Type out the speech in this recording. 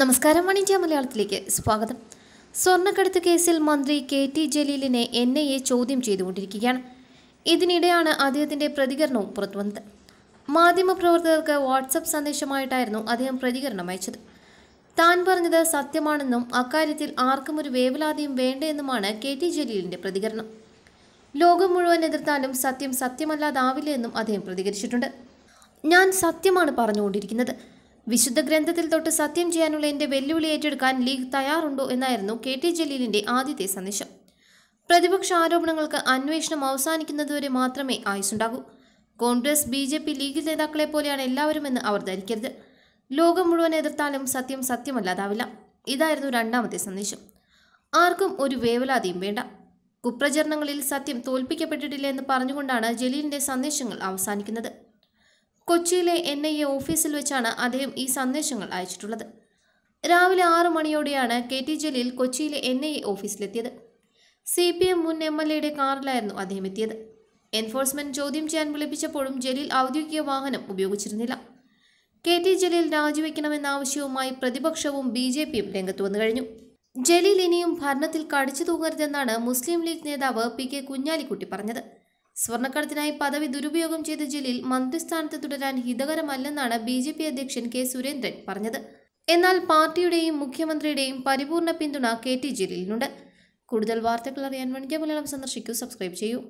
നമസ്കാരം one India മലയാളത്തിലേക്ക് സ്വാഗതം സ്വർണ്ണക്കടത്ത് കേസിൽ മന്ത്രി കെ ടി ജലീലിനെ എൻ ഐ എ ചോദ്യം ചെയ്തുകൊണ്ടിരിക്കുകയാണ് ഇതിനിടെയാണ് അദ്ദേഹത്തിൻ്റെ പ്രതികരണവും പുറത്തുവന്നത് മാധ്യമപ്രവർത്തകർക്ക് വാട്സപ്പ് സന്ദേശമായിട്ടായിരുന്നു അദ്ദേഹം പ്രതികരണം അയച്ചത് താൻ പറഞ്ഞത് സത്യമാണെന്നും അക്കാര്യത്തിൽ ആർക്കും ഒരു വേവലാതിയും വേണ്ടയെന്നുമാണ് കെ ടി ജലീലിൻ്റെ പ്രതികരണം ലോകം മുഴുവൻ എതിർത്താലും സത്യം സത്യമല്ലാതാവില്ല എന്നും അദ്ദേഹം പ്രതികരിച്ചിട്ടുണ്ട് ഞാൻ സത്യമാണ് പറഞ്ഞുകൊണ്ടിരിക്കുന്നത് വിശുദ്ധ ഗ്രന്ഥത്തിൽ തൊട്ട് സത്യം ചെയ്യാനുള്ള എന്റെ വെല്ലുവിളി ഏറ്റെടുക്കാൻ ലീഗ് തയ്യാറുണ്ടോ എന്നായിരുന്നു കെ ടി ജലീലിന്റെ ആദ്യത്തെ സന്ദേശം പ്രതിപക്ഷ ആരോപണങ്ങൾക്ക് അന്വേഷണം അവസാനിക്കുന്നതുവരെ മാത്രമേ ആയുസുണ്ടാകൂ കോൺഗ്രസ് ബി ജെ പി ലീഗിൽ നേതാക്കളെ പോലെയാണ് എല്ലാവരുമെന്ന് അവർ ധരിക്കരുത് ലോകം മുഴുവൻ എതിർത്താലും സത്യം സത്യമല്ലാതാവില്ല ഇതായിരുന്നു രണ്ടാമത്തെ സന്ദേശം ആർക്കും ഒരു വേവലാതിയും വേണ്ട കുപ്രചരണങ്ങളിൽ സത്യം തോൽപ്പിക്കപ്പെട്ടിട്ടില്ല എന്ന് പറഞ്ഞുകൊണ്ടാണ് ജലീലിന്റെ സന്ദേശങ്ങൾ അവസാനിക്കുന്നത് കൊച്ചിയിലെ എൻ ഐ എ ഓഫീസിൽ വെച്ചാണ് അദ്ദേഹം ഈ സന്ദേശങ്ങൾ അയച്ചിട്ടുള്ളത് രാവിലെ ആറ് മണിയോടെയാണ് കെ ടി ജലീൽ കൊച്ചിയിലെ എൻ ഐ എ ഓഫീസിലെത്തിയത് സി പി എം മുൻ എം എൽ എയുടെ കാറിലായിരുന്നു അദ്ദേഹം എത്തിയത് എൻഫോഴ്സ്മെന്റ് ചോദ്യം ചെയ്യാൻ വിളിപ്പിച്ചപ്പോഴും ജലീൽ ഔദ്യോഗിക വാഹനം ഉപയോഗിച്ചിരുന്നില്ല കെ ടി ജലീൽ രാജിവെക്കണമെന്ന ആവശ്യവുമായി പ്രതിപക്ഷവും ബി ജെ പിയും രംഗത്ത് വന്നു കഴിഞ്ഞു ജലീൽ ഇനിയും ഭരണത്തിൽ കടിച്ചു തൂങ്ങരുതെന്നാണ് മുസ്ലിം ലീഗ് നേതാവ് പി കെ കുഞ്ഞാലിക്കുട്ടി പറഞ്ഞത് സ്വർണക്കടത്തിനായി പദവി ദുരുപയോഗം ചെയ്ത ജലീൽ മന്ത്രിസ്ഥാനത്ത് തുടരാൻ ഹിതകരമല്ലെന്നാണ് ബി ജെ പി അധ്യക്ഷൻ കെ സുരേന്ദ്രൻ പറഞ്ഞത് എന്നാൽ പാർട്ടിയുടെയും മുഖ്യമന്ത്രിയുടെയും പരിപൂർണ പിന്തുണ കെ ടി ജലീലിനുണ്ട് കൂടുതൽ വാർത്തകൾ അറിയാൻ വണിക്ക മലയാളം സന്ദർശിക്കൂ സബ്സ്ക്രൈബ് ചെയ്യൂ